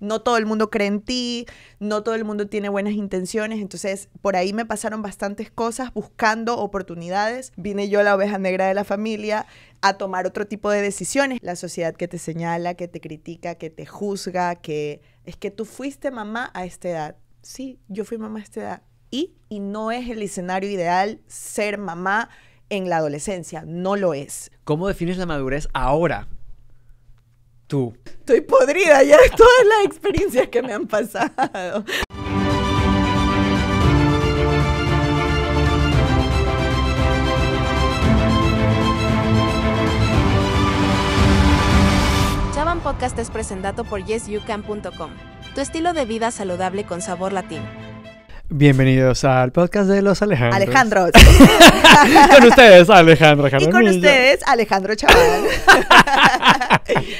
no todo el mundo cree en ti, no todo el mundo tiene buenas intenciones. Entonces, por ahí me pasaron bastantes cosas buscando oportunidades. Vine yo la oveja negra de la familia a tomar otro tipo de decisiones. La sociedad que te señala, que te critica, que te juzga, que es que tú fuiste mamá a esta edad. Sí, yo fui mamá a esta edad. Y, y no es el escenario ideal ser mamá en la adolescencia, no lo es. ¿Cómo defines la madurez ahora? tú. Estoy podrida ya de todas las experiencias que me han pasado. Chaban Podcast es presentado por yesyoucan.com, tu estilo de vida saludable con sabor latín. Bienvenidos al podcast de los Alejandros. ¡Alejandro! con ustedes, Alejandro Y con ustedes, Alejandro Chaván.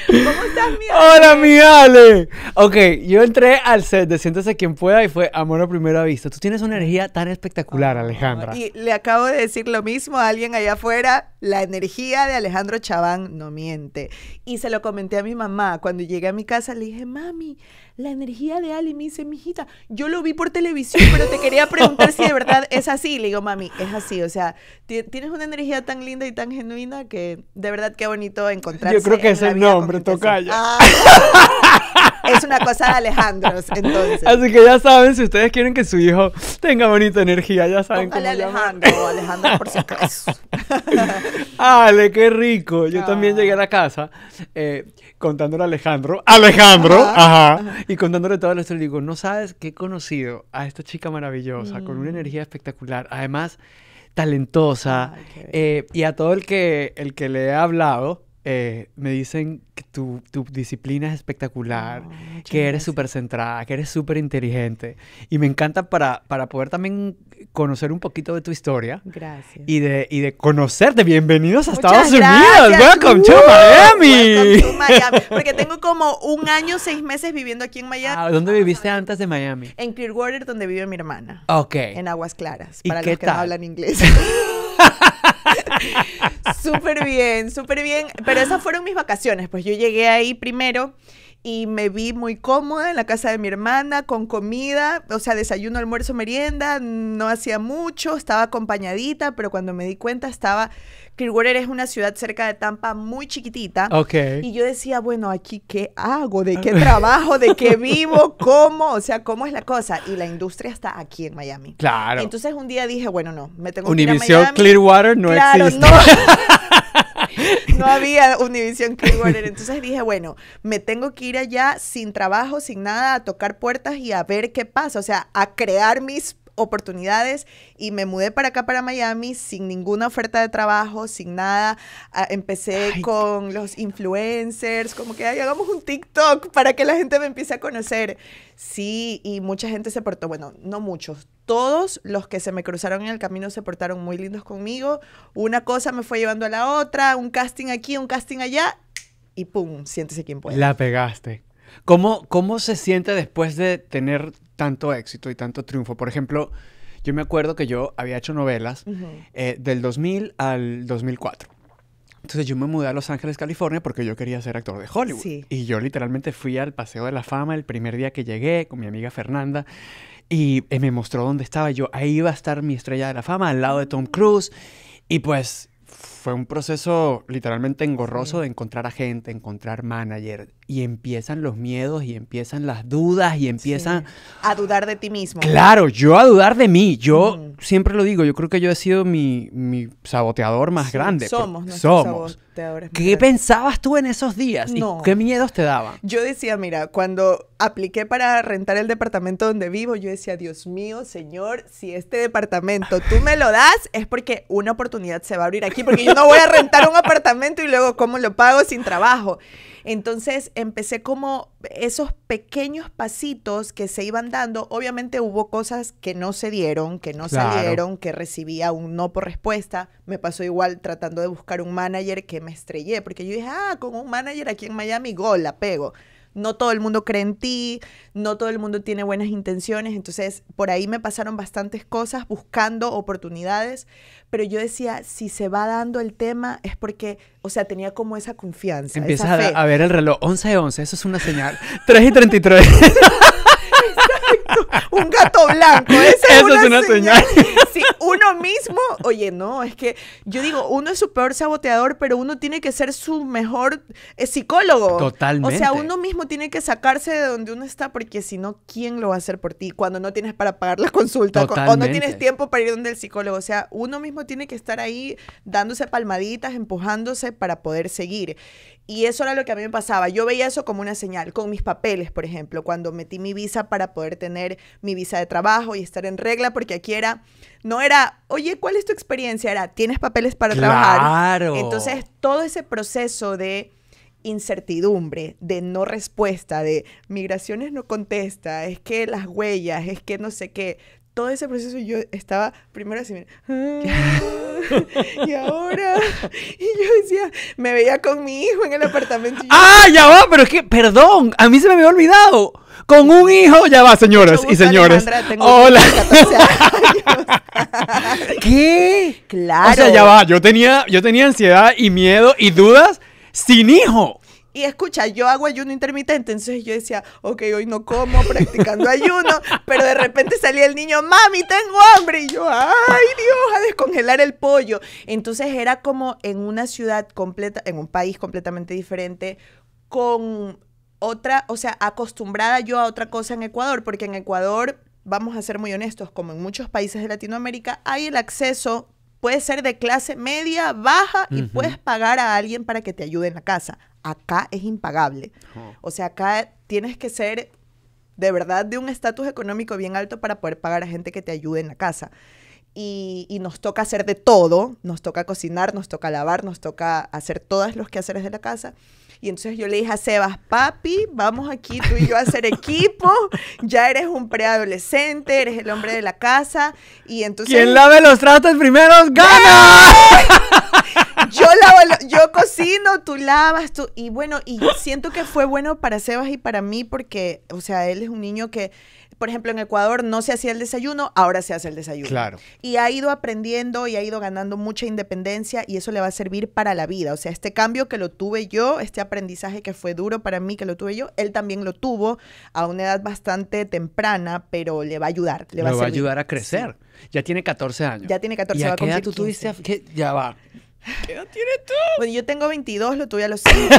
¿Cómo estás, mi Ale? Hola, mi Ale. Ok, yo entré al set de Siéntese quien pueda y fue amor a primera vista. Tú tienes una energía tan espectacular, Alejandra. Y le acabo de decir lo mismo a alguien allá afuera. La energía de Alejandro Chaván no miente. Y se lo comenté a mi mamá. Cuando llegué a mi casa le dije, mami, la energía de Ali me dice, mijita, yo lo vi por televisión, pero te quería preguntar si de verdad es así. Le digo, mami, es así. O sea, tienes una energía tan linda y tan genuina que de verdad qué bonito encontrarse. Yo creo que es el nombre, tocaya. Ah. es una cosa de Alejandro, entonces. Así que ya saben, si ustedes quieren que su hijo tenga bonita energía, ya saben cómo Alejandro, Alejandro por si acaso. Ale, qué rico. Yo también llegué a la casa eh, contándole a Alejandro, Alejandro, ajá, y contándole todo esto, le digo, no sabes qué he conocido a esta chica maravillosa, con una mm. energía espectacular. Además, talentosa. Eh, y a todo el que, el que le he hablado, eh, me dicen que tu, tu disciplina es espectacular, ah, que eres súper centrada, que eres súper inteligente. Y me encanta para, para poder también conocer un poquito de tu historia. Gracias. Y de, y de conocerte. Bienvenidos a Estados Unidos. Welcome to uh, Miami. Porque tengo como un año, seis meses viviendo aquí en Miami. Ah, ¿Dónde viviste antes de Miami? En Clearwater, donde vive mi hermana. Ok. En Aguas Claras, para los que no hablan inglés. súper bien, súper bien. Pero esas fueron mis vacaciones. Pues yo llegué ahí primero y me vi muy cómoda en la casa de mi hermana con comida, o sea, desayuno, almuerzo, merienda, no hacía mucho, estaba acompañadita, pero cuando me di cuenta estaba Clearwater es una ciudad cerca de Tampa muy chiquitita. Y yo decía, bueno, aquí qué hago, de qué trabajo, de qué vivo, cómo, o sea, cómo es la cosa. Y la industria está aquí en Miami. Claro. Entonces un día dije, bueno, no, me tengo que ir a Miami. Clearwater no existe. No, no había Univision Clearwater. Entonces dije, bueno, me tengo que ir allá sin trabajo, sin nada, a tocar puertas y a ver qué pasa. O sea, a crear mis oportunidades y me mudé para acá, para Miami, sin ninguna oferta de trabajo, sin nada. Ah, empecé con los influencers, como que Ay, hagamos un TikTok para que la gente me empiece a conocer. Sí, y mucha gente se portó, bueno, no muchos, todos los que se me cruzaron en el camino se portaron muy lindos conmigo. Una cosa me fue llevando a la otra, un casting aquí, un casting allá, y pum, siéntese quien puede. La pegaste. ¿Cómo se siente después de tener tanto éxito y tanto triunfo. Por ejemplo, yo me acuerdo que yo había hecho novelas eh, del 2000 al 2004. Entonces yo me mudé a Los Ángeles, California, porque yo quería ser actor de Hollywood. Y yo literalmente fui al Paseo de la Fama el primer día que llegué con mi amiga Fernanda y eh, me mostró dónde estaba. Yo ahí iba a estar mi estrella de la fama al lado de Tom Cruise. Y pues fue un proceso literalmente engorroso de encontrar a gente, encontrar manager. Y empiezan los miedos y empiezan las dudas y empiezan... A dudar de ti mismo. Claro, yo a dudar de mí. Yo siempre lo digo, yo creo que yo he sido mi, saboteador más grande. Somos, somos. ¿Qué pensabas tú en esos días? ¿Qué miedos te daban? Yo decía, mira, cuando apliqué para rentar el departamento donde vivo, yo decía, Dios mío, señor, si este departamento tú me lo das, es porque una oportunidad se va a abrir aquí, porque no voy a rentar un apartamento y luego cómo lo pago sin trabajo. Entonces empecé como esos pequeños pasitos que se iban dando. Obviamente hubo cosas que no se dieron, que no salieron, que recibía un no por respuesta. Me pasó igual tratando de buscar un manager que me estrellé, porque yo dije, ah, con un manager aquí en Miami, gol, la pego no todo el mundo cree en ti, no todo el mundo tiene buenas intenciones. Entonces, por ahí me pasaron bastantes cosas buscando oportunidades, pero yo decía, si se va dando el tema es porque, o sea, tenía como esa confianza. Empiezas esa fe. A, a ver el reloj, 11 y 11, eso es una señal. 3 y 33. un gato blanco. Eso es una, señal. Sí, uno mismo, oye, no, es que yo digo, uno es su peor saboteador, pero uno tiene que ser su mejor eh, psicólogo. Totalmente. O sea, uno mismo tiene que sacarse de donde uno está, porque si no, ¿quién lo va a hacer por ti? Cuando no tienes para pagar la consulta o no tienes tiempo para ir donde el psicólogo. O sea, uno mismo tiene que estar ahí dándose palmaditas, empujándose para poder seguir. Y eso era lo que a mí me pasaba. Yo veía eso como una señal, con mis papeles, por ejemplo, cuando metí mi visa para poder tener mi visa de trabajo y estar en regla, porque aquí era, no era, oye, ¿cuál es tu experiencia? Era, ¿tienes papeles para ¡Claro! trabajar? Entonces, todo ese proceso de incertidumbre, de no respuesta, de migraciones no contesta, es que las huellas, es que no sé qué, todo ese proceso yo estaba primero así, ah", y ahora, y yo decía, me veía con mi hijo en el apartamento. ah, ya va, pero es que, perdón, a mí se me había olvidado. Con un hijo, ya va, señoras y señores. Hola. ¿Qué? Claro. O sea, ya va, yo tenía, yo tenía ansiedad y miedo y dudas sin hijo. Y escucha, yo hago ayuno intermitente, entonces yo decía, ok, hoy no como, practicando ayuno, pero de repente salía el niño, mami, tengo hambre, y yo, ay Dios, a descongelar el pollo. Entonces era como en una ciudad completa, en un país completamente diferente, con otra, o sea, acostumbrada yo a otra cosa en Ecuador, porque en Ecuador, vamos a ser muy honestos, como en muchos países de Latinoamérica, hay el acceso puede ser de clase media, baja y puedes pagar a alguien para que te ayude en la casa acá es impagable. O sea, acá tienes que ser de verdad de un estatus económico bien alto para poder pagar a gente que te ayude en la casa. Y, nos toca hacer de todo, nos toca cocinar, nos toca lavar, nos toca hacer todos los quehaceres de la casa. Y entonces yo le dije a Sebas, papi, vamos aquí tú y yo a hacer equipo, ya eres un preadolescente, eres el hombre de la casa, y entonces... ¡Quién lave los trastes primero gana yo lavo, yo cocino, tú lavas, tú. Y bueno, y siento que fue bueno para Sebas y para mí porque, o sea, él es un niño que por ejemplo, en Ecuador no se hacía el desayuno, ahora se hace el desayuno. Claro. Y ha ido aprendiendo y ha ido ganando mucha independencia y eso le va a servir para la vida. O sea, este cambio que lo tuve yo, este aprendizaje que fue duro para mí, que lo tuve yo, él también lo tuvo a una edad bastante temprana, pero le va a ayudar. Le, va, a, ayudar a crecer. Ya tiene 14 años. Ya tiene 14 años. ¿Y qué tú tuviste? ya va. ¿Qué edad tienes tú? Bueno, yo tengo 22, lo tuve a los 5.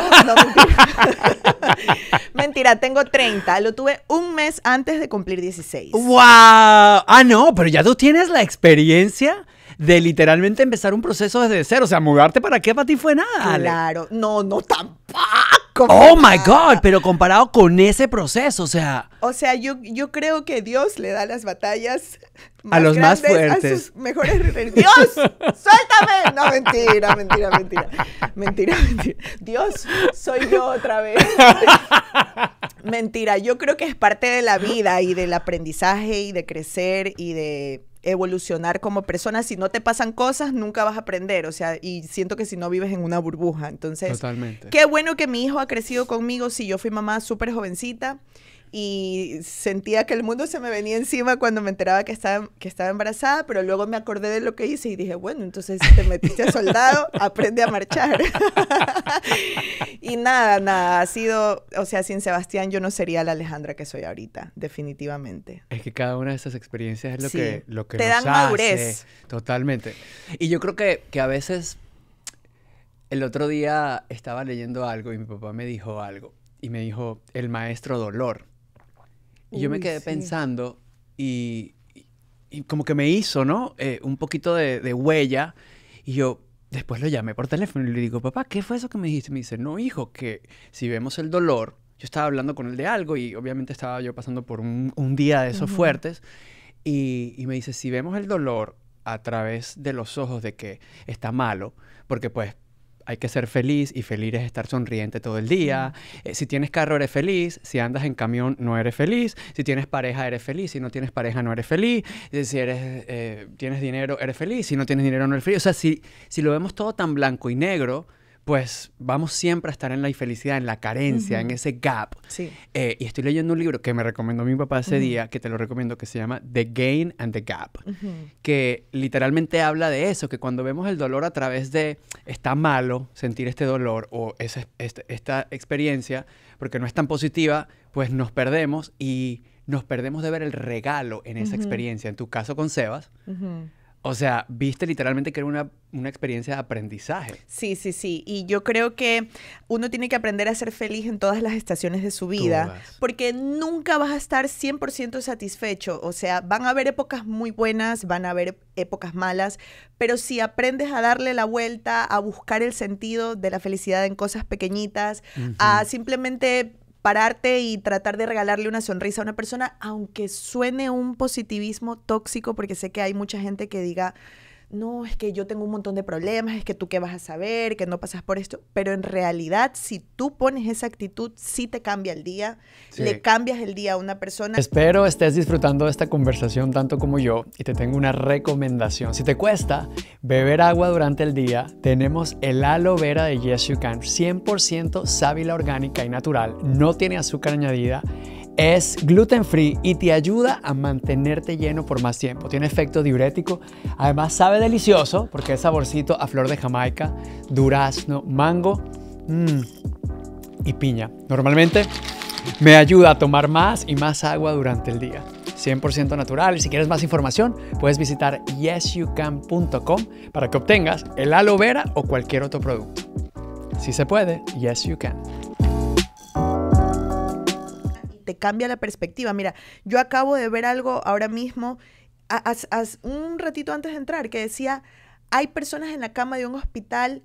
mentira. tengo 30. Lo tuve un mes antes de cumplir 16. ¡Wow! Ah, no, pero ya tú tienes la experiencia de literalmente empezar un proceso desde cero. O sea, mudarte para qué para ti fue nada. Claro, no, no tampoco. Oh my God, pero comparado con ese proceso, o sea. O sea, yo, yo creo que Dios le da las batallas a los más fuertes. A sus mejores. ¡Dios! ¡Suéltame! No, mentira, mentira, mentira. Mentira, mentira. Dios, soy yo otra vez. mentira, yo creo que es parte de la vida y del aprendizaje y de crecer y de evolucionar como persona. Si no te pasan cosas, nunca vas a aprender. O sea, y siento que si no vives en una burbuja. Entonces, qué bueno que mi hijo ha crecido conmigo. Si yo fui mamá súper jovencita y sentía que el mundo se me venía encima cuando me enteraba que estaba, que estaba embarazada, pero luego me acordé de lo que hice y dije, bueno, entonces te metiste a soldado, aprende a marchar. y nada, nada, ha sido, o sea, sin Sebastián yo no sería la Alejandra que soy ahorita, definitivamente. Es que cada una de esas experiencias es lo que lo que te dan madurez. Totalmente. Y yo creo que, que a veces el otro día estaba leyendo algo y mi papá me dijo algo y me dijo el maestro dolor yo me quedé pensando y, como que me hizo, ¿no? Eh, un poquito de, huella. Y yo después lo llamé por teléfono y le digo, papá, ¿qué fue eso que me dijiste? Me dice, no, hijo, que si vemos el dolor, yo estaba hablando con él de algo y obviamente estaba yo pasando por un, día de esos fuertes. y me dice, si vemos el dolor a través de los ojos de que está malo, porque pues hay que ser feliz y feliz es estar sonriente todo el día. Eh, si tienes carro eres feliz, si andas en camión no eres feliz, si tienes pareja eres feliz, si no tienes pareja no eres feliz, eh, si eres, eh, tienes dinero eres feliz, si no tienes dinero no eres feliz. O sea, si, si lo vemos todo tan blanco y negro, pues vamos siempre a estar en la infelicidad, en la carencia, en ese gap. Eh, y estoy leyendo un libro que me recomendó mi papá ese día, que te lo recomiendo, que se llama The Gain and the Gap, que literalmente habla de eso, que cuando vemos el dolor a través de está malo sentir este dolor o esta, esta experiencia, porque no es tan positiva, pues nos perdemos y nos perdemos de ver el regalo en esa experiencia. En tu caso con Sebas o sea, viste literalmente que era una, una, experiencia de aprendizaje. Sí, sí, sí. Y yo creo que uno tiene que aprender a ser feliz en todas las estaciones de su vida, porque nunca vas a estar 100% satisfecho. O sea, van a haber épocas muy buenas, van a haber épocas malas, pero si aprendes a darle la vuelta, a buscar el sentido de la felicidad en cosas pequeñitas, a simplemente pararte y tratar de regalarle una sonrisa a una persona, aunque suene un positivismo tóxico, porque sé que hay mucha gente que diga, no, es que yo tengo un montón de problemas, es que tú qué vas a saber, que no pasas por esto, pero en realidad si tú pones esa actitud, sí te cambia el día, le cambias el día a una persona. Espero estés disfrutando de esta conversación tanto como yo y te tengo una recomendación. Si te cuesta beber agua durante el día, tenemos el aloe vera de Yes You Can, 100% sábila orgánica y natural, no tiene azúcar añadida es gluten free y te ayuda a mantenerte lleno por más tiempo. Tiene efecto diurético. Además sabe delicioso porque es saborcito a flor de jamaica, durazno, mango mm, y piña. Normalmente me ayuda a tomar más y más agua durante el día. 100% natural. Y si quieres más información, puedes visitar yesyoucan.com para que obtengas el aloe vera o cualquier otro producto. Si se puede, yes you can te cambia la perspectiva. Mira, yo acabo de ver algo ahora mismo, un ratito antes de entrar, que decía, hay personas en la cama de un hospital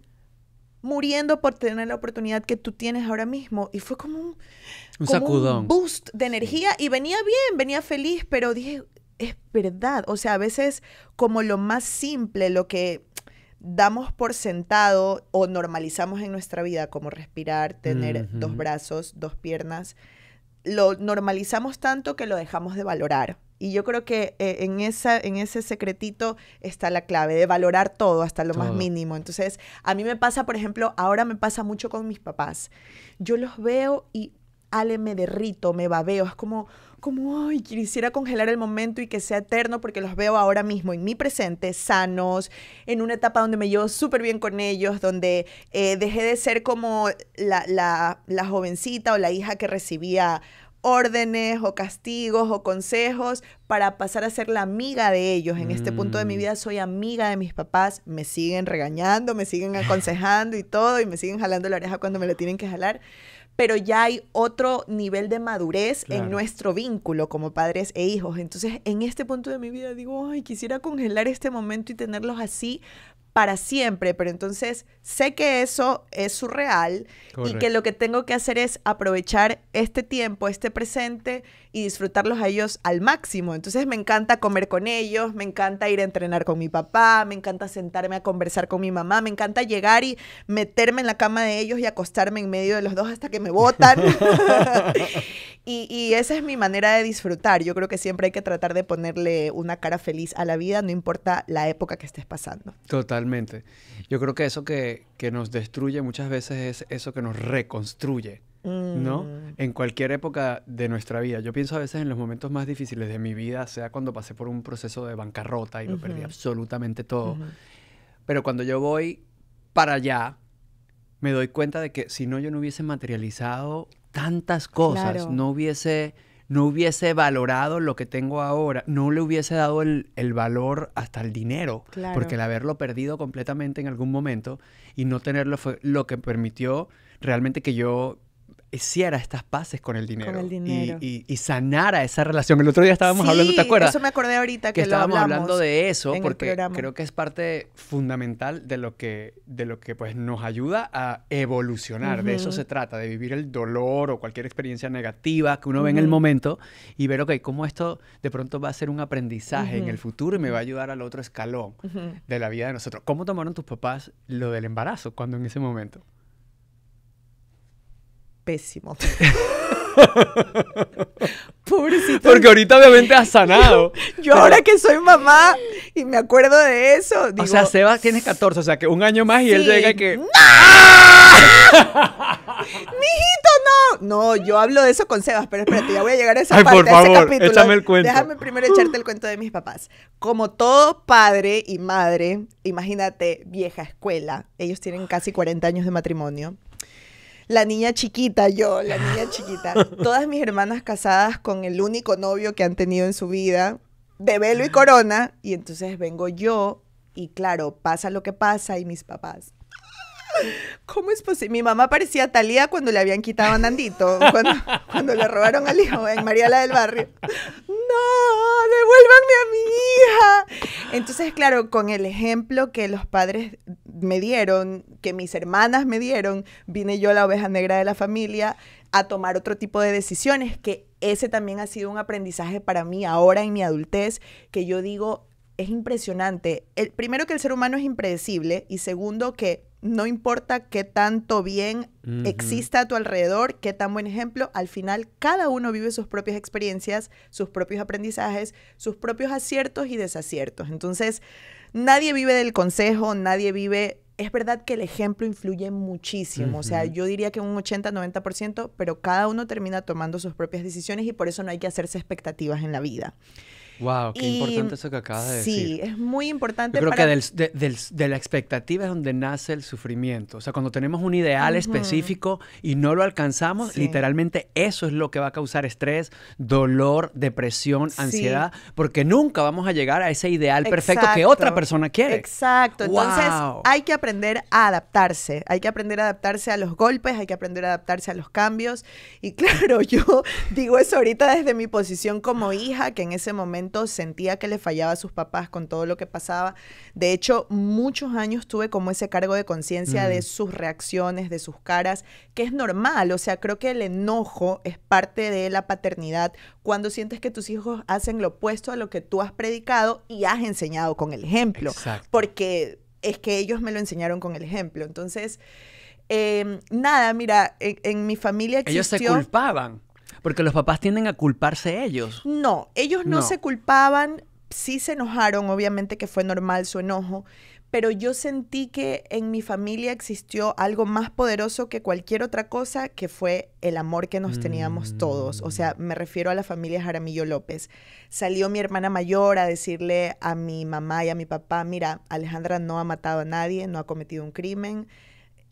muriendo por tener la oportunidad que tú tienes ahora mismo. Y fue como un, un sacudón. Un boost de energía. Y venía bien, venía feliz, pero dije, es verdad. O sea, a veces como lo más simple, lo que damos por sentado o normalizamos en nuestra vida, como respirar, tener dos brazos, dos piernas, lo normalizamos tanto que lo dejamos de valorar. Y yo creo que eh, en, esa, en ese secretito está la clave, de valorar todo hasta lo más mínimo. Entonces, a mí me pasa, por ejemplo, ahora me pasa mucho con mis papás. Yo los veo y Ale, me derrito, me babeo. Es como, como, ay, quisiera congelar el momento y que sea eterno porque los veo ahora mismo en mi presente, sanos, en una etapa donde me llevo súper bien con ellos, donde eh, dejé de ser como la, la, jovencita o la hija que recibía órdenes o castigos o consejos para pasar a ser la amiga de ellos. En este punto de mi mm. vida soy amiga de mis papás, me siguen regañando, me siguen aconsejando y todo, y me siguen jalando la oreja cuando me lo tienen que jalar pero ya hay otro nivel de madurez en nuestro vínculo como padres e hijos. Entonces, en este punto de mi vida digo, ay, quisiera congelar este momento y tenerlos así para siempre, pero entonces sé que eso es surreal y que lo que tengo que hacer es aprovechar este tiempo, este presente y disfrutarlos a ellos al máximo. Entonces me encanta comer con ellos, me encanta ir a entrenar con mi papá, me encanta sentarme a conversar con mi mamá, me encanta llegar y meterme en la cama de ellos y acostarme en medio de los dos hasta que me botan. y, esa es mi manera de disfrutar. Yo creo que siempre hay que tratar de ponerle una cara feliz a la vida, no importa la época que estés pasando. Totalmente. Yo creo que eso que, que nos destruye muchas veces es eso que nos reconstruye. ¿no? Mm. En cualquier época de nuestra vida. Yo pienso a veces en los momentos más difíciles de mi vida, sea cuando pasé por un proceso de bancarrota y lo perdí absolutamente todo. Pero cuando yo voy para allá, me doy cuenta de que si no yo no hubiese materializado tantas cosas, no hubiese no hubiese valorado lo que tengo ahora, no le hubiese dado el, valor hasta el dinero, porque el haberlo perdido completamente en algún momento y no tenerlo fue lo que permitió realmente que yo hiciera estas paces con el dinero. Y, y, sanara esa relación. El otro día estábamos hablando, ¿te acuerdas? Eso me acordé ahorita que, estábamos hablando de eso, porque creo que es parte fundamental de lo que, de lo que pues, nos ayuda a evolucionar. De eso se trata, de vivir el dolor o cualquier experiencia negativa que uno ve en el momento y ver, ok, cómo esto de pronto va a ser un aprendizaje en el futuro y me va a ayudar al otro escalón de la vida de nosotros. ¿Cómo tomaron tus papás lo del embarazo cuando en ese momento? pésimo. Pobrecito. Porque ahorita obviamente has sanado. Yo, ahora que soy mamá y me acuerdo de eso. o sea, Seba tiene 14, o sea que un año más y él llega y que. ¡No! ¡Mijito, no! No, yo hablo de eso con Sebas, pero espérate, ya voy a llegar a esa Ay, parte, por favor, ese capítulo. Échame el cuento. Déjame primero echarte el cuento de mis papás. Como todo padre y madre, imagínate, vieja escuela, ellos tienen casi 40 años de matrimonio la niña chiquita, yo, la niña chiquita. Todas mis hermanas casadas con el único novio que han tenido en su vida, de velo y corona, y entonces vengo yo y claro, pasa lo que pasa y mis papás. ¿Cómo es posible? Mi mamá parecía Talía cuando le habían quitado a Nandito, cuando, le robaron al hijo en Mariala del Barrio. No, devuélvanme a mi hija. Entonces, claro, con el ejemplo que los padres me dieron, que mis hermanas me dieron, vine yo la oveja negra de la familia a tomar otro tipo de decisiones, que ese también ha sido un aprendizaje para mí ahora en mi adultez, que yo digo, es impresionante. El, primero que el ser humano es impredecible y segundo que no importa qué tanto bien exista a tu alrededor, qué tan buen ejemplo, al final cada uno vive sus propias experiencias, sus propios aprendizajes, sus propios aciertos y desaciertos. Entonces, nadie vive del consejo, nadie vive... Es verdad que el ejemplo influye muchísimo, o sea, yo diría que un 80-90%, pero cada uno termina tomando sus propias decisiones y por eso no hay que hacerse expectativas en la vida. Wow, qué importante mm, eso que acabas de decir. Sí, es muy importante. Yo creo que de, la expectativa es donde nace el sufrimiento. O sea, cuando tenemos un ideal específico y no lo alcanzamos, literalmente eso es lo que va a causar estrés, dolor, depresión, ansiedad, porque nunca vamos a llegar a ese ideal perfecto que otra persona quiere. Exacto. Entonces, hay que aprender a adaptarse. Hay que aprender a adaptarse a los golpes, hay que aprender a adaptarse a los cambios. Y claro, yo digo eso ahorita desde mi posición como hija, que en ese momento sentía que le fallaba a sus papás con todo lo que pasaba. De hecho, muchos años tuve como ese cargo de conciencia de mm. sus reacciones, de sus caras, que es normal. O sea, creo que el enojo es parte de la paternidad cuando sientes que tus hijos hacen lo opuesto a lo que tú has predicado y has enseñado con el ejemplo. Porque es que ellos me lo enseñaron con el ejemplo. Entonces, em, nada, mira, en, mi familia Ellos se culpaban. Porque los papás tienden a culparse ellos. No, ellos no, se culpaban, sí se enojaron, obviamente que fue normal su enojo, pero yo sentí que en mi familia existió algo más poderoso que cualquier otra cosa, que fue el amor que nos teníamos todos. O sea, me refiero a la familia Jaramillo López. Salió mi hermana mayor a decirle a mi mamá y a mi papá, mira, Alejandra no ha matado a nadie, no ha cometido un crimen,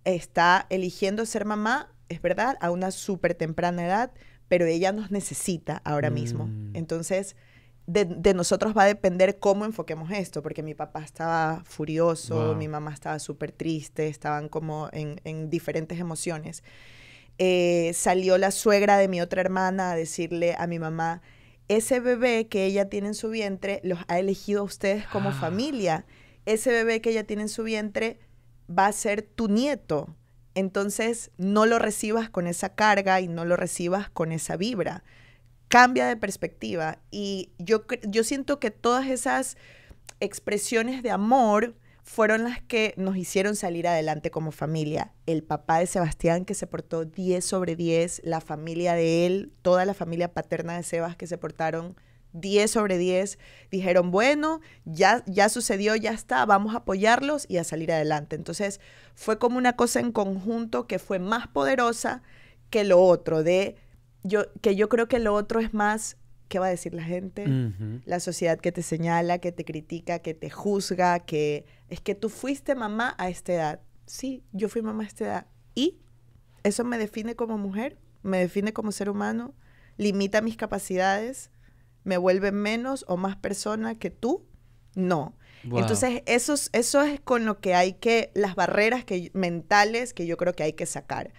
está eligiendo ser mamá, es verdad, a una súper temprana edad, pero ella nos necesita ahora mismo. Mm. Entonces, de, nosotros va a depender cómo enfoquemos esto, porque mi papá estaba furioso, mi mamá estaba súper triste, estaban como en, diferentes emociones. Eh, salió la suegra de mi otra hermana a decirle a mi mamá, ese bebé que ella tiene en su vientre los ha elegido a ustedes como ah. familia, ese bebé que ella tiene en su vientre va a ser tu nieto entonces no lo recibas con esa carga y no lo recibas con esa vibra. Cambia de perspectiva y yo, yo siento que todas esas expresiones de amor fueron las que nos hicieron salir adelante como familia. El papá de Sebastián que se portó 10 sobre 10, la familia de él, toda la familia paterna de Sebas que se portaron 10 sobre 10 dijeron, bueno, ya, ya sucedió, ya está, vamos a apoyarlos y a salir adelante. Entonces fue como una cosa en conjunto que fue más poderosa que lo otro, de yo, que yo creo que lo otro es más, ¿qué va a decir la gente? La sociedad que te señala, que te critica, que te juzga, que es que tú fuiste mamá a esta edad. Sí, yo fui mamá a esta edad. Y eso me define como mujer, me define como ser humano, limita mis capacidades me vuelve menos o más persona que tú. No. Entonces, eso es, eso es con lo que hay que, las barreras que, mentales que yo creo que hay que sacar.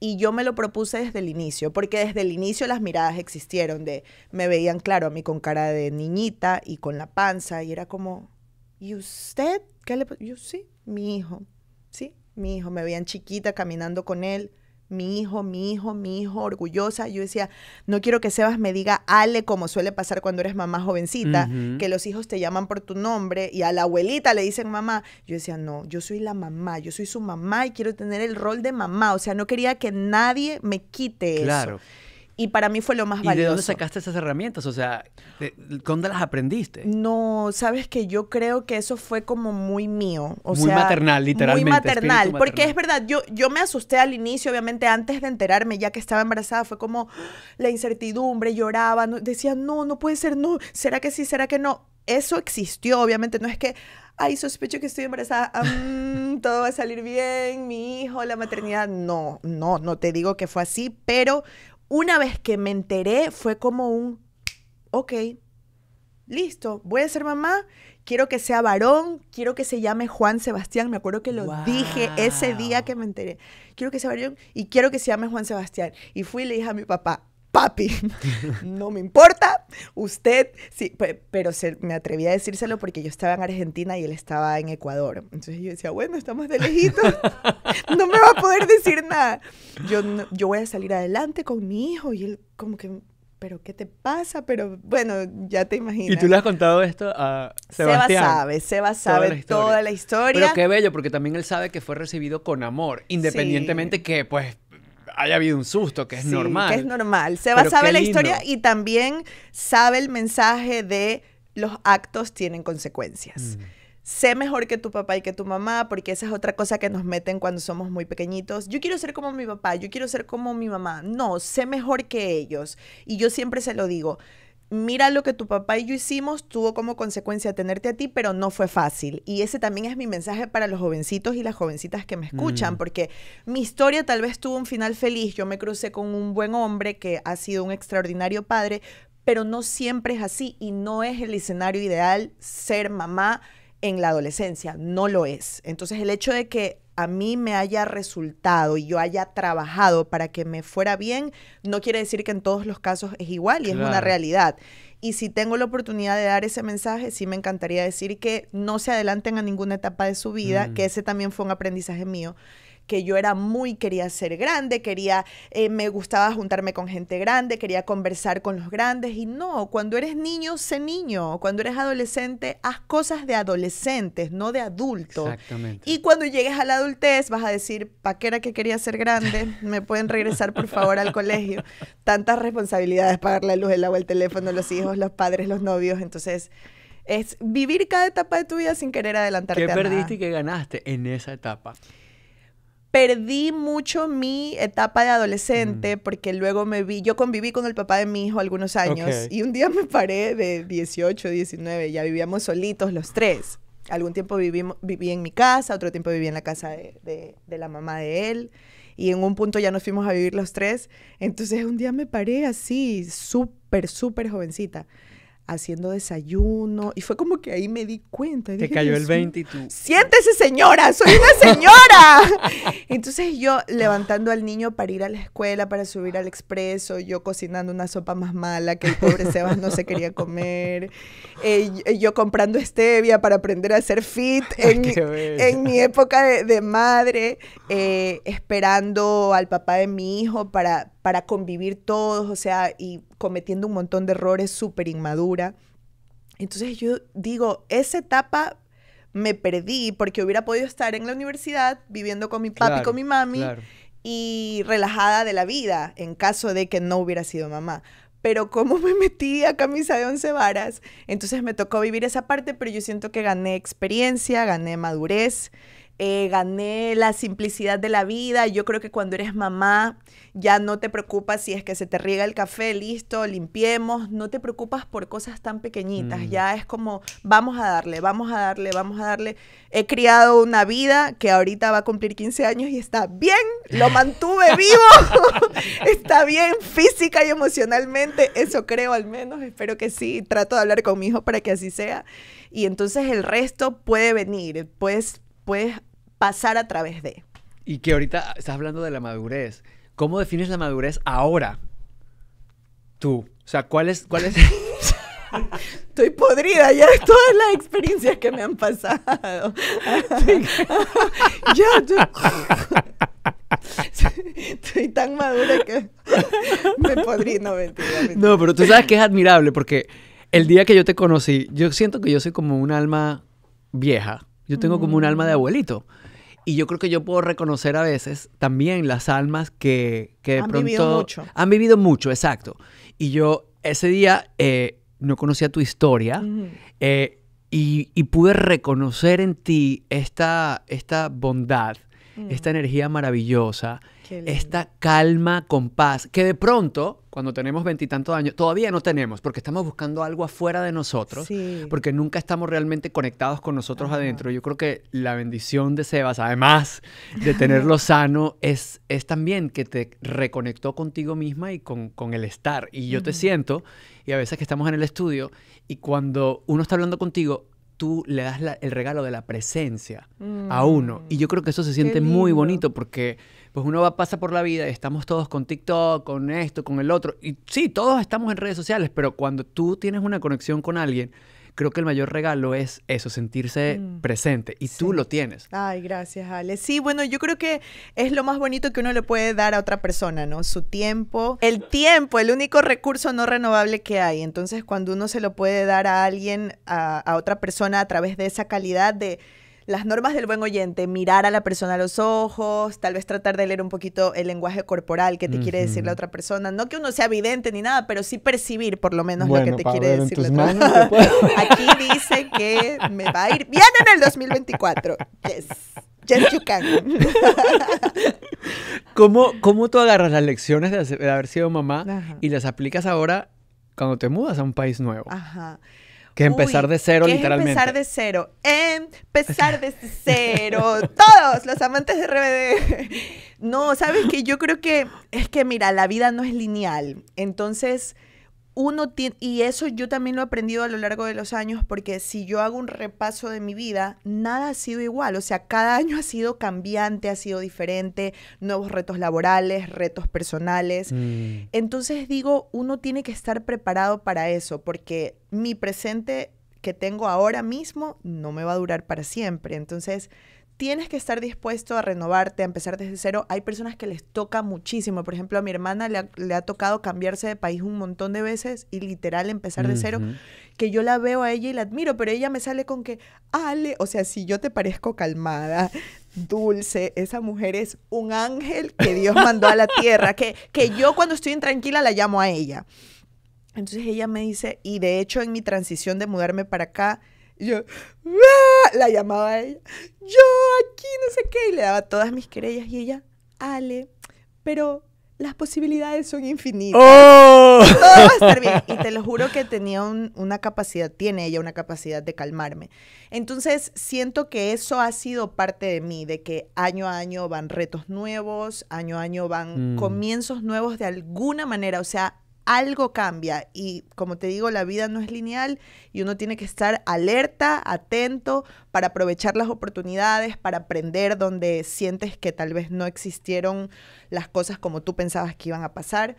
Y yo me lo propuse desde el inicio, porque desde el inicio las miradas existieron, de me veían claro a mí con cara de niñita y con la panza, y era como, ¿y usted? ¿Qué le Yo sí, mi hijo, sí, mi hijo, me veían chiquita caminando con él, mi hijo, mi hijo, mi hijo, orgullosa. Yo decía, no quiero que Sebas me diga Ale, como suele pasar cuando eres mamá jovencita, que los hijos te llaman por tu nombre y a la abuelita le dicen mamá. Yo decía, no, yo soy la mamá, yo soy su mamá y quiero tener el rol de mamá. O sea, no quería que nadie me quite eso. Claro y para mí fue lo más valioso. ¿Y de dónde sacaste esas herramientas? O sea, ¿dónde las aprendiste? No, sabes que yo creo que eso fue como muy mío. muy maternal, literalmente. Muy maternal, porque es verdad, yo, yo me asusté al inicio, obviamente, antes de enterarme, ya que estaba embarazada, fue como la incertidumbre, lloraba, decía, no, no puede ser, no, ¿será que sí, será que no? Eso existió, obviamente, no es que ay, sospecho que estoy embarazada, todo va a salir bien, mi hijo, la maternidad. No, no, no te digo que fue así, pero una vez que me enteré fue como un, ok, listo, voy a ser mamá, quiero que sea varón, quiero que se llame Juan Sebastián, me acuerdo que lo dije ese día que me enteré, quiero que sea varón y quiero que se llame Juan Sebastián. Y fui y le dije a mi papá, papi, no me importa, usted, sí, pero se, me atreví a decírselo porque yo estaba en Argentina y él estaba en Ecuador. Entonces yo decía, bueno, estamos de lejitos, no me va a poder decir nada. Yo, yo voy a salir adelante con mi hijo y él como que, pero ¿qué te pasa? Pero bueno, ya te imaginas. ¿Y tú le has contado esto a Sebastián? Seba sabe, Seba sabe toda la historia. Pero qué bello, porque también él sabe que fue recibido con amor, independientemente que pues haya habido un susto, que es sí, normal. Que es normal. Seba sabe la historia y también sabe el mensaje de los actos tienen consecuencias. Mm. Sé mejor que tu papá y que tu mamá, porque esa es otra cosa que nos meten cuando somos muy pequeñitos. Yo quiero ser como mi papá, yo quiero ser como mi mamá. No, sé mejor que ellos. Y yo siempre se lo digo mira lo que tu papá y yo hicimos, tuvo como consecuencia tenerte a ti, pero no fue fácil. Y ese también es mi mensaje para los jovencitos y las jovencitas que me escuchan, mm. porque mi historia tal vez tuvo un final feliz, yo me crucé con un buen hombre que ha sido un extraordinario padre, pero no siempre es así y no es el escenario ideal ser mamá en la adolescencia, no lo es. Entonces el hecho de que a mí me haya resultado y yo haya trabajado para que me fuera bien, no quiere decir que en todos los casos es igual y es una realidad. Y si tengo la oportunidad de dar ese mensaje, sí me encantaría decir que no se adelanten a ninguna etapa de su vida, que mm. ese también fue un aprendizaje mío que yo era muy, quería ser grande, quería, eh, me gustaba juntarme con gente grande, quería conversar con los grandes. Y no, cuando eres niño, sé niño. Cuando eres adolescente, haz cosas de adolescentes, no de adultos. Exactamente. Y cuando llegues a la adultez, vas a decir, ¿pa' qué era que quería ser grande? ¿Me pueden regresar, por favor, al colegio? Tantas responsabilidades, pagar la luz, el agua, el teléfono, los hijos, los padres, los novios. Entonces es vivir cada etapa de tu vida sin querer adelantarte. ¿Qué perdiste y qué ganaste en esa etapa? perdí mucho mi etapa de adolescente porque luego me vi, yo conviví con el papá de mi hijo algunos años y un día me paré de 18, 19, ya vivíamos solitos los tres. Algún tiempo viví, en mi casa, otro tiempo viví en la casa de la mamá de él y en un punto ya nos fuimos a vivir los tres. Entonces un día me paré así, súper, súper jovencita haciendo desayuno. Y fue como que ahí me di cuenta. Te cayó el 20 y tú. ¡Siéntese, señora! ¡Soy una señora! Entonces yo levantando al niño para ir a la escuela, para subir al expreso, yo cocinando una sopa más mala que el pobre Sebas no se quería comer. Eh, yo comprando stevia para aprender a hacer fit en, mi, época de, madre, eh, esperando al papá de mi hijo para para convivir todos, o sea, y cometiendo un montón de errores, súper inmadura. Entonces yo digo, esa etapa me perdí porque hubiera podido estar en la universidad viviendo con mi papi, con mi mami y relajada de la vida en caso de que no hubiera sido mamá. Pero como me metí a camisa de once varas, entonces me tocó vivir esa parte, pero yo siento que gané experiencia, gané madurez. Eh, gané la simplicidad de la vida. Yo creo que cuando eres mamá ya no te preocupas si es que se te riega el café, listo, limpiemos. No te preocupas por cosas tan pequeñitas. Mm. Ya es como, vamos a darle, vamos a darle, vamos a darle. He criado una vida que ahorita va a cumplir 15 años y está bien, lo mantuve vivo, está bien física y emocionalmente, eso creo al menos, espero que sí. Trato de hablar con mi hijo para que así sea. Y entonces el resto puede venir, pues, Puedes, puedes pasar a través de. Y que ahorita estás hablando de la madurez. ¿Cómo defines la madurez ahora? Tú. O sea, ¿cuál es...? Cuál es... Estoy podrida ya de todas las experiencias que me han pasado. yo... Estoy tan madura que me podrí, no No, pero tú sabes que es admirable porque el día que yo te conocí, yo siento que yo soy como un alma vieja. Yo tengo como un alma de mm. abuelito. Y yo creo que yo puedo reconocer a veces también las almas que, de pronto... Han vivido mucho. Han vivido mucho, exacto. Y yo ese día eh, no conocía tu historia eh, y, pude reconocer en ti esta, esta bondad, mm. esta energía maravillosa esta calma con paz, que de pronto, cuando tenemos veintitantos años, todavía no tenemos, porque estamos buscando algo afuera de nosotros, porque nunca estamos realmente conectados con nosotros adentro. Yo creo que la bendición de Sebas, además de tenerlo sano, es, es también que te reconectó contigo misma y con, el estar. Y yo te siento, y a veces que estamos en el estudio, y cuando uno está hablando contigo, tú le das el regalo de la presencia a mm. uno. Y yo creo que eso se siente muy bonito porque pues uno va, pasa por la vida y estamos todos con TikTok, con esto, con el otro. Y sí, todos estamos en redes sociales, pero cuando tú tienes una conexión con alguien, creo que el mayor regalo es eso, sentirse mm. presente. Y tú lo tienes. Ay, gracias, Ale. Sí, bueno, yo creo que es lo más bonito que uno le puede dar a otra persona, ¿no? Su tiempo. El tiempo, el único recurso no renovable que hay. Entonces, cuando uno se lo puede dar a alguien, a otra persona a través de esa calidad de las normas del buen oyente, mirar a la persona a los ojos, tal vez tratar de leer un poquito el lenguaje corporal que te quiere decir la otra persona. No que uno sea vidente ni nada, pero sí percibir por lo menos lo que te quiere decir la otra persona. Aquí dice que me va a ir bien en el 2024. Yes. Yes, you can. ¿Cómo, tú agarras las lecciones de, haber sido mamá y las aplicas ahora cuando te mudas a un país nuevo? Ajá. Que empezar de cero, literalmente. Empezar de cero. Empezar de cero. Todos los amantes de RBD. No, sabes que yo creo que es que, mira, la vida no es lineal. Entonces, uno tiene, y eso yo también lo he aprendido a lo largo de los años, porque si yo hago un repaso de mi vida, nada ha sido igual, o sea, cada año ha sido cambiante, ha sido diferente, nuevos retos laborales, retos personales. Mm. Entonces digo, uno tiene que estar preparado para eso, porque mi presente que tengo ahora mismo no me va a durar para siempre. Entonces, tienes que estar dispuesto a renovarte, a empezar desde cero. Hay personas que les toca muchísimo. Por ejemplo, a mi hermana le ha, tocado cambiarse de país un montón de veces y literal empezar de cero. Que yo la veo a ella y la admiro, pero ella me sale con que, Ale, o sea, si yo te parezco calmada, dulce, esa mujer es un ángel que Dios mandó a la tierra, que, que yo cuando estoy intranquila la llamo a ella. Entonces ella me dice, y de hecho en mi transición de mudarme para acá, yo, ¡Ah!", la llamaba a ella, yo aquí no sé qué, y le daba todas mis querellas y ella, Ale, pero las posibilidades son infinitas. ¡Oh! Todo va a estar bien. Y te lo juro que tenía una capacidad, tiene ella una capacidad de calmarme. Entonces, siento que eso ha sido parte de mí, de que año a año van retos nuevos, año a año van mm. comienzos nuevos de alguna manera. O sea, algo cambia y como te digo, la vida no es lineal y uno tiene que estar alerta, atento para aprovechar las oportunidades, para aprender donde sientes que tal vez no existieron las cosas como tú pensabas que iban a pasar.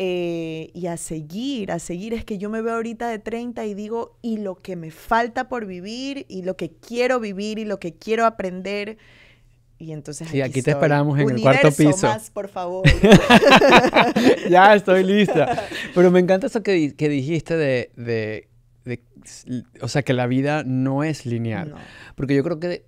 Eh, y a seguir, a seguir. Es que yo me veo ahorita de 30 y digo, y lo que me falta por vivir, y lo que quiero vivir, y lo que quiero aprender. Y entonces aquí, aquí te esperamos en el cuarto piso. Más, por favor. ya estoy lista. Pero me encanta eso que, que dijiste de, o sea, que la vida no es lineal. Porque yo creo que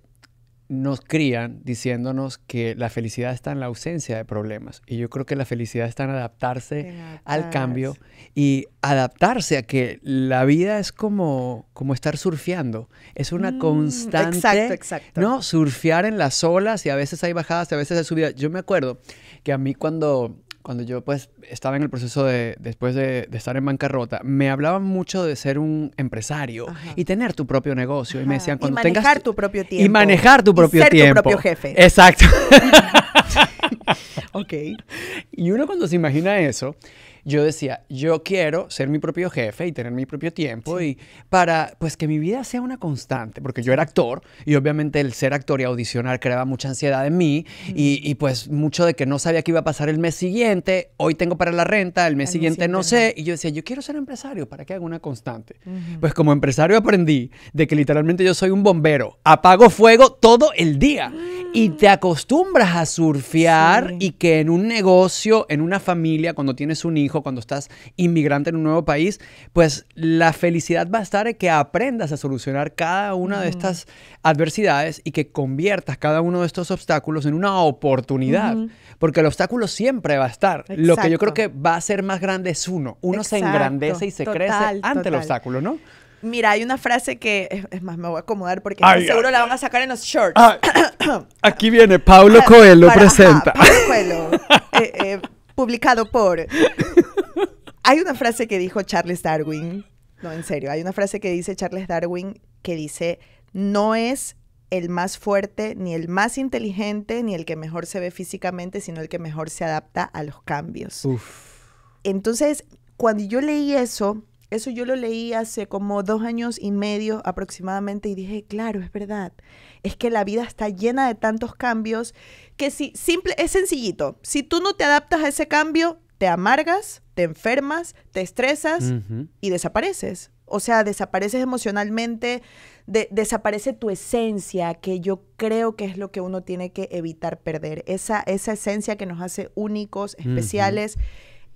nos crían diciéndonos que la felicidad está en la ausencia de problemas. Y yo creo que la felicidad está en adaptarse, al cambio y adaptarse a que la vida es como, como estar surfeando. Es una mm, constante. Exacto, exacto. ¿No? Surfear en las olas y a veces hay bajadas y a veces hay subidas. Yo me acuerdo que a mí cuando cuando yo pues estaba en el proceso de, después de, estar en bancarrota, me hablaban mucho de ser un empresario y tener tu propio negocio. Y me decían, cuando y manejar tu propio tiempo. Y manejar tu propio y ser tu propio jefe. Exacto. ok. Y uno cuando se imagina eso, yo decía, yo quiero ser mi propio jefe y tener mi propio tiempo y para pues que mi vida sea una constante, porque yo era actor y obviamente el ser actor y audicionar creaba mucha ansiedad en mí y, pues mucho de que no sabía qué iba a pasar el mes siguiente, hoy tengo para la renta, el mes siguiente no sé y yo decía, yo quiero ser empresario para que haga una constante. Pues como empresario aprendí de que literalmente yo soy un bombero, apago fuego todo el día ah. y te acostumbras a surfear y que en un negocio, en una familia, cuando tienes un hijo, cuando estás inmigrante en un nuevo país, pues la felicidad va a estar en que aprendas a solucionar cada una de estas adversidades y que conviertas cada uno de estos obstáculos en una oportunidad, porque el obstáculo siempre va a estar. Lo que yo creo que va a ser más grande es uno. Uno se engrandece y se crece ante el obstáculo, ¿no? Mira, hay una frase que, es, más, me voy a acomodar porque seguro la van a sacar en los shorts. Ah, aquí viene, Pablo Coelho presenta. Pablo Coelho. Eh, eh, publicado por... Hay una frase que dijo Charles Darwin, no, en serio, hay una frase que dice Charles Darwin que dice, no es el más fuerte, ni el más inteligente, ni el que mejor se ve físicamente, sino el que mejor se adapta a los cambios. Entonces, cuando yo leí eso, eso yo lo leí hace como dos años y medio aproximadamente y dije, claro, es verdad es que la vida está llena de tantos cambios que si simple es sencillito, si tú no te adaptas a ese cambio, te amargas, te enfermas, te estresas y desapareces. O sea, desapareces emocionalmente, desaparece tu esencia, que yo creo que es lo que uno tiene que evitar perder. Esa, esa esencia que nos hace únicos, especiales.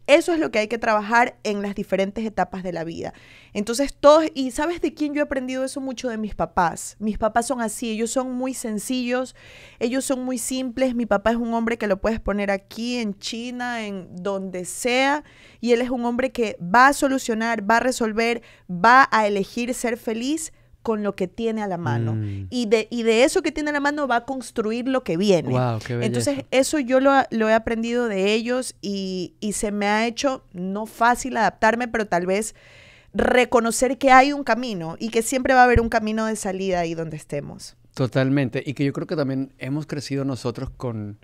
Eso es lo que hay que trabajar en las diferentes etapas de la vida. Entonces, todos, y ¿sabes de quién yo he aprendido eso mucho? De mis papás. Mis papás son así, ellos son muy sencillos, ellos son muy simples. Mi papá es un hombre que lo puedes poner aquí, en China, en donde sea, y él es un hombre que va a solucionar, va a resolver, va a elegir ser feliz con lo que tiene a la mano. Mm. Y, de, de eso que tiene a la mano va a construir lo que viene. Entonces, eso yo lo, he aprendido de ellos y, se me ha hecho no fácil adaptarme, pero tal vez reconocer que hay un camino y que siempre va a haber un camino de salida ahí donde estemos. Totalmente. Y que yo creo que también hemos crecido nosotros con,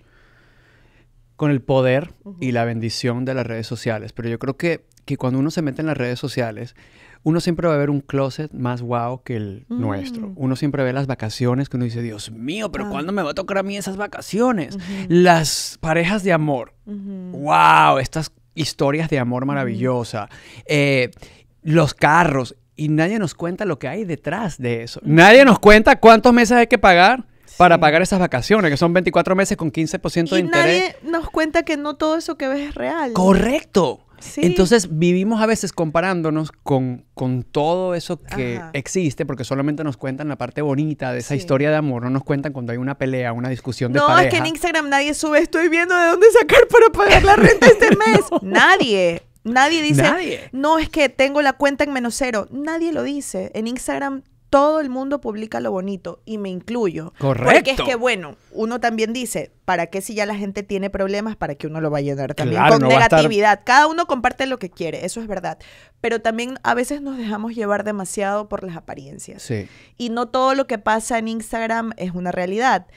con el poder y la bendición de las redes sociales. Pero yo creo que, que cuando uno se mete en las redes sociales, uno siempre va a ver un closet más guau que el mm. nuestro. Uno siempre ve las vacaciones que uno dice, Dios mío, pero ah. ¿cuándo me va a tocar a mí esas vacaciones? Las parejas de amor. Wow, estas historias de amor maravillosa. Eh, los carros. Y nadie nos cuenta lo que hay detrás de eso. Nadie nos cuenta cuántos meses hay que pagar para pagar esas vacaciones, que son 24 meses con 15% de interés. Nadie nos cuenta que no todo eso que ves es real. Correcto. Entonces vivimos a veces comparándonos con, todo eso que existe, porque solamente nos cuentan la parte bonita de esa historia de amor, no nos cuentan cuando hay una pelea, una discusión de pareja. No, es que en Instagram nadie sube, estoy viendo de dónde sacar para pagar la renta este mes. Nadie. Nadie dice, no, es que tengo la cuenta en menos cero. Nadie lo dice. En Instagram todo el mundo publica lo bonito y me incluyo. Correcto. Porque es que, bueno, uno también dice, ¿para qué si ya la gente tiene problemas? ¿Para que uno lo va a llenar también con negatividad? Cada uno comparte lo que quiere, eso es verdad. Pero también a veces nos dejamos llevar demasiado por las apariencias. Sí. Y no todo lo que pasa en Instagram es una realidad.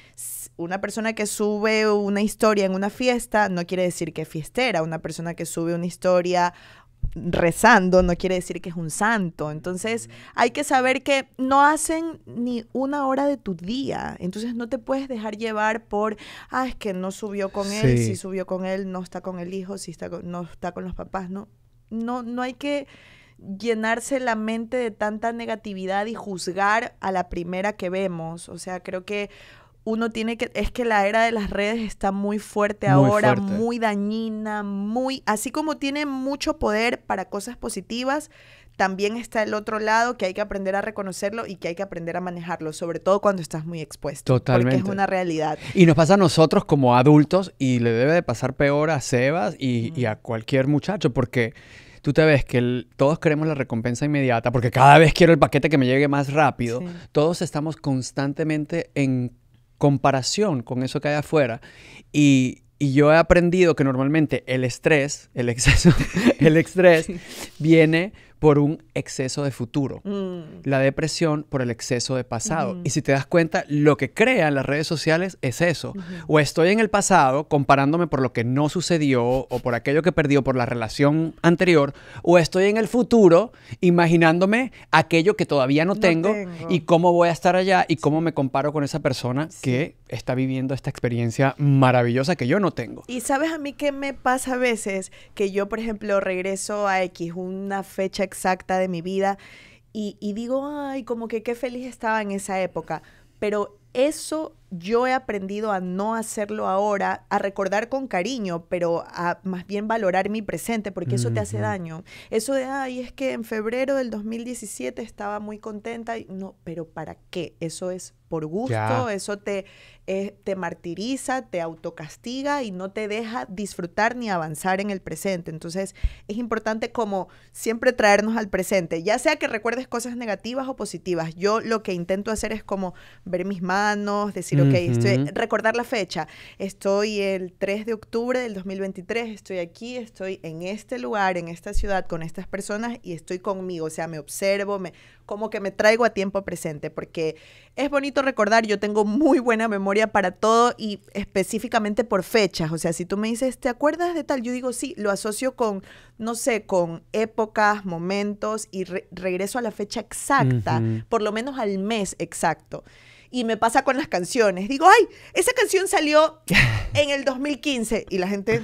Una persona que sube una historia en una fiesta no quiere decir que es fiestera. Una persona que sube una historia rezando no quiere decir que es un santo. Entonces mm. hay que saber que no hacen ni una hora de tu día. Entonces no te puedes dejar llevar por, ah, es que no subió con él, si subió con él, no está con el hijo, si está no está con los papás. No, no, no hay que llenarse la mente de tanta negatividad y juzgar a la primera que vemos. O sea, creo que uno tiene que, es que la era de las redes está muy fuerte ahora, muy dañina, muy, así como tiene mucho poder para cosas positivas, también está el otro lado que hay que aprender a reconocerlo y que hay que aprender a manejarlo, sobre todo cuando estás muy expuesto. Totalmente. Porque es una realidad. Y nos pasa a nosotros como adultos y le debe de pasar peor a Sebas y, a cualquier muchacho, porque tú te ves que todos queremos la recompensa inmediata, porque cada vez quiero el paquete que me llegue más rápido. Todos estamos constantemente en comparación con eso que hay afuera. Y, y yo he aprendido que normalmente el estrés, el exceso, el estrés, viene por un exceso de futuro, mm. la depresión por el exceso de pasado. Y si te das cuenta, lo que crean las redes sociales es eso. O estoy en el pasado comparándome por lo que no sucedió o por aquello que perdió por la relación anterior, o estoy en el futuro imaginándome aquello que todavía no tengo, y cómo voy a estar allá y cómo me comparo con esa persona que está viviendo esta experiencia maravillosa que yo no tengo. Y sabes a mí qué me pasa a veces, que yo, por ejemplo, regreso a X, una fecha exacta de mi vida y, digo, ay, como que qué feliz estaba en esa época, pero eso yo he aprendido a no hacerlo ahora, a recordar con cariño, pero a más bien valorar mi presente, porque eso te hace daño. Eso de, ay, es que en febrero del 2017 estaba muy contenta, y, no, pero ¿para qué? Eso es por gusto, eso te te martiriza, te autocastiga y no te deja disfrutar ni avanzar en el presente. Entonces es importante como siempre traernos al presente, ya sea que recuerdes cosas negativas o positivas. Yo lo que intento hacer es como ver mis manos, decir, ok, estoy, recordar la fecha. Estoy el 3 de octubre del 2023, estoy aquí, estoy en este lugar, en esta ciudad, con estas personas y estoy conmigo. O sea, me observo, me, como que me traigo a tiempo presente, porque es bonito recordar, yo tengo muy buena memoria para todo y específicamente por fechas. O sea, si tú me dices, ¿te acuerdas de tal? Yo digo, sí, lo asocio con, no sé, con épocas, momentos y regreso a la fecha exacta, por lo menos al mes exacto. Y me pasa con las canciones. Digo, ay, esa canción salió en el 2015 y la gente...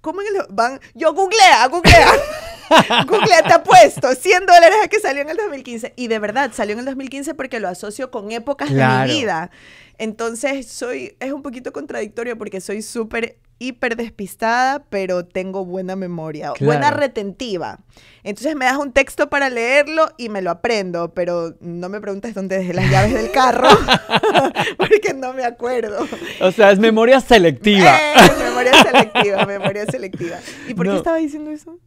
¿Cómo en el... Van, yo googlea, googlea. Google ha puesto 100 dólares a que salió en el 2015. Y de verdad, salió en el 2015 porque lo asocio con épocas de mi vida. Entonces, soy, es un poquito contradictorio porque soy súper hiper despistada, pero tengo buena memoria, buena retentiva. Entonces me das un texto para leerlo y me lo aprendo, pero no me preguntes dónde dejé las llaves del carro, porque no me acuerdo. O sea, es memoria selectiva. Es eh, memoria selectiva, memoria selectiva. ¿Y por qué estaba diciendo eso?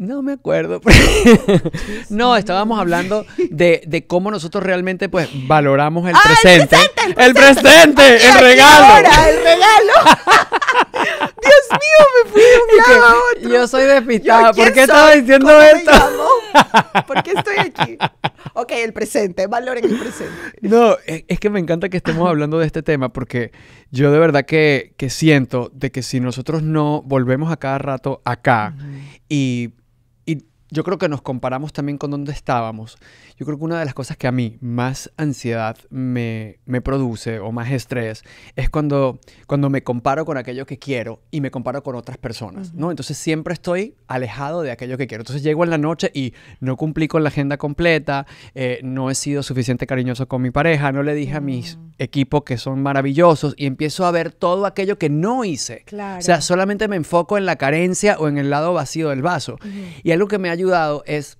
No me acuerdo. Pues. no, estábamos hablando de, cómo nosotros realmente pues valoramos el, ah, presente. el presente. El presente, el, regalo. el regalo. Dios mío, me fui un lado Yo soy despistada. ¿Por qué estaba diciendo esto? ¿Por qué estoy aquí? Ok, el presente, valoren el presente. No, e, es que me encanta que estemos hablando de este tema porque yo de verdad que, que siento de que si nosotros no volvemos a cada rato acá y yo creo que nos comparamos también con donde estábamos. Yo creo que una de las cosas que a mí más ansiedad me, produce o más estrés es cuando, cuando me comparo con aquello que quiero y me comparo con otras personas, ¿no? Entonces siempre estoy alejado de aquello que quiero. Entonces llego en la noche y no cumplí con la agenda completa, eh, no he sido suficiente cariñoso con mi pareja, no le dije a mis mm. equipos que son maravillosos y empiezo a ver todo aquello que no hice. O sea, solamente me enfoco en la carencia o en el lado vacío del vaso. Y algo que me ha ayudado es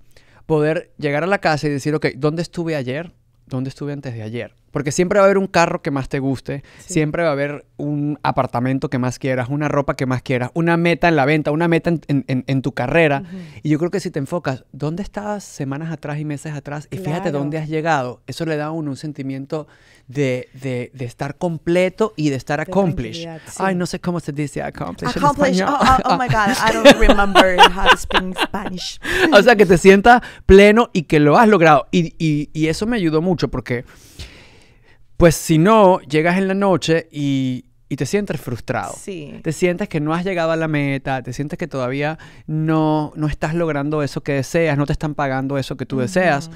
poder llegar a la casa y decir, ok, ¿dónde estuve ayer? ¿Dónde estuve antes de ayer? Porque siempre va a haber un carro que más te guste, siempre va a haber un apartamento que más quieras, una ropa que más quieras, una meta en la venta, una meta en, tu carrera. Y yo creo que si te enfocas, ¿dónde estabas semanas atrás y meses atrás? Y fíjate dónde has llegado. Eso le da un sentimiento de, estar completo y de estar accomplished. Ay, no sé cómo se dice accomplished. Accomplished. Oh, oh, oh, my God, I don't remember how to speak Spanish. o sea, que te sientas pleno y que lo has logrado. y eso me ayudó mucho porque pues si no, llegas en la noche y, te sientes frustrado. Sí. Te sientes que no has llegado a la meta, te sientes que todavía no, no estás logrando eso que deseas, no te están pagando eso que tú deseas.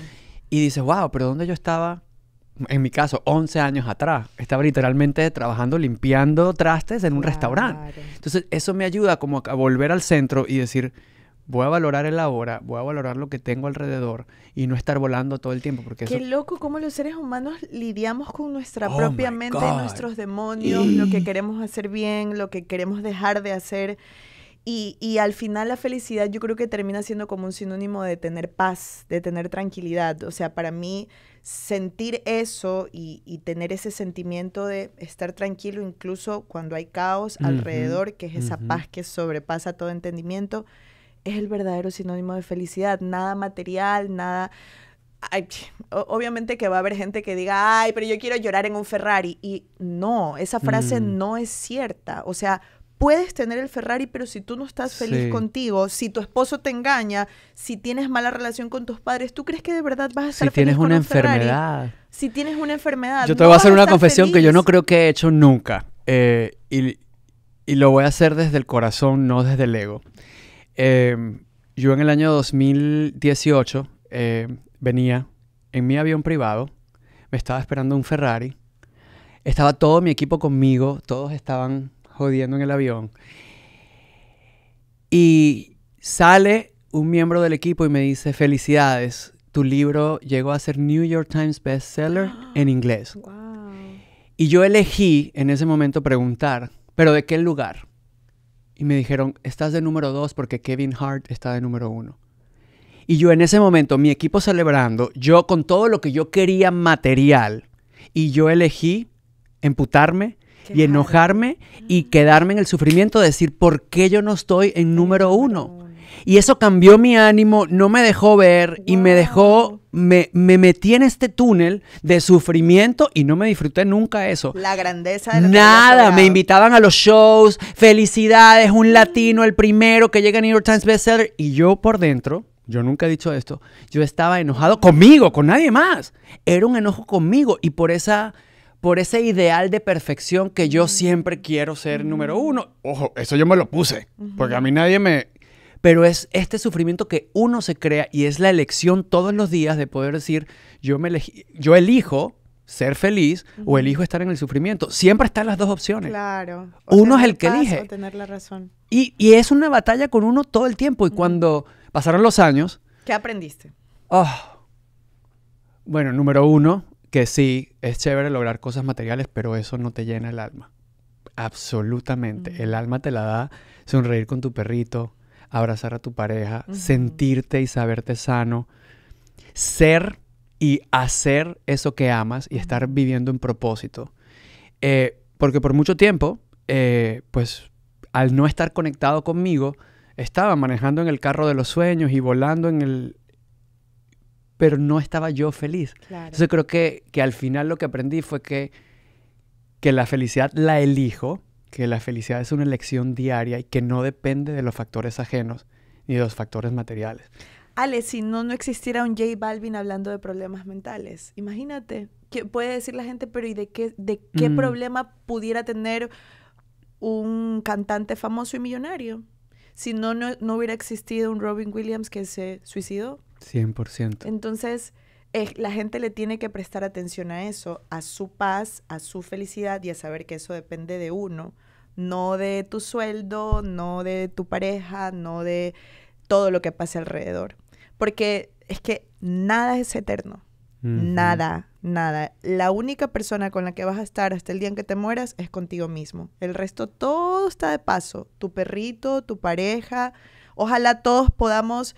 Y dices, wow, pero ¿dónde yo estaba? En mi caso, 11 años atrás. Estaba literalmente trabajando, limpiando trastes en un restaurante. Entonces, eso me ayuda como a volver al centro y decir, voy a valorar el ahora, voy a valorar lo que tengo alrededor y no estar volando todo el tiempo. Porque Qué loco cómo los seres humanos lidiamos con nuestra oh propia mente, nuestros demonios, lo que queremos hacer bien, lo que queremos dejar de hacer. Y, al final la felicidad yo creo que termina siendo como un sinónimo de tener paz, de tener tranquilidad. O sea, para mí sentir eso y, tener ese sentimiento de estar tranquilo incluso cuando hay caos alrededor, que es esa paz que sobrepasa todo entendimiento, es el verdadero sinónimo de felicidad. Nada material, nada... obviamente que va a haber gente que diga, ay, pero yo quiero llorar en un Ferrari. Y no, esa frase mm. no es cierta. O sea, puedes tener el Ferrari, pero si tú no estás feliz contigo, si tu esposo te engaña, si tienes mala relación con tus padres, ¿tú crees que de verdad vas a estar si tienes una enfermedad? Si tienes una enfermedad. Yo te voy a hacer una confesión que yo no creo que he hecho nunca. Eh, y, y, lo voy a hacer desde el corazón, no desde el ego. Em, yo en el año 2018 em, venía en mi avión privado, me estaba esperando un Ferrari, estaba todo mi equipo conmigo, todos estaban jodiendo en el avión. Y sale un miembro del equipo y me dice, felicidades, tu libro llegó a ser New York Times bestseller en inglés. Y yo elegí en ese momento preguntar, pero ¿de qué lugar? y me dijeron, estás de número dos porque Kevin Hart está de número uno Y yo en ese momento, mi equipo celebrando, yo con todo lo que yo quería material, y yo elegí emputarme y enojarme y mm. quedarme en el sufrimiento, decir, ¿por qué yo no estoy en número uno? Y eso cambió mi ánimo, no me dejó ver y me dejó, me, metí en este túnel de sufrimiento y no me disfruté nunca eso. La grandeza de Nada, me invitaban a los shows, felicidades, un latino, el primero que llega en New York Times bestseller. Y yo por dentro, yo nunca he dicho esto, yo estaba enojado conmigo, con nadie más. Era un enojo conmigo y por esa por ese ideal de perfección que yo mm. siempre quiero ser número uno. Ojo, eso yo me lo puse, porque a mí nadie me, pero es este sufrimiento que uno se crea y es la elección todos los días de poder decir, yo, me elijo ser feliz o elijo estar en el sufrimiento. Siempre están las dos opciones. Claro. uno es el que elige. tener la razón. Y, es una batalla con uno todo el tiempo. Y cuando pasaron los años... ¿Qué aprendiste? Ah, bueno, número uno, que sí, es chévere lograr cosas materiales, pero eso no te llena el alma. Absolutamente. El alma te la da sonreír con tu perrito, abrazar a tu pareja, sentirte y saberte sano, ser y hacer eso que amas y estar viviendo en propósito. Eh, porque por mucho tiempo, eh, pues al no estar conectado conmigo, estaba manejando en el carro de los sueños y volando en el... pero no estaba yo feliz. Entonces creo que, al final lo que aprendí fue que, que la felicidad la elijo que la felicidad es una elección diaria y que no depende de los factores ajenos ni de los factores materiales. Ale, si no, no existiera un J Balvin hablando de problemas mentales. Imagínate, puede decir la gente, pero ¿y de qué, de qué mm. problema pudiera tener un cantante famoso y millonario? Si no, no, no hubiera existido un Robin Williams que se suicidó. 100%. Entonces, la gente le tiene que prestar atención a eso, a su paz, a su felicidad y a saber que eso depende de uno, no de tu sueldo, no de tu pareja, no de todo lo que pase alrededor. Porque es que nada es eterno. Nada, nada. La única persona con la que vas a estar hasta el día en que te mueras es contigo mismo. El resto todo está de paso. Tu perrito, tu pareja. Ojalá todos podamos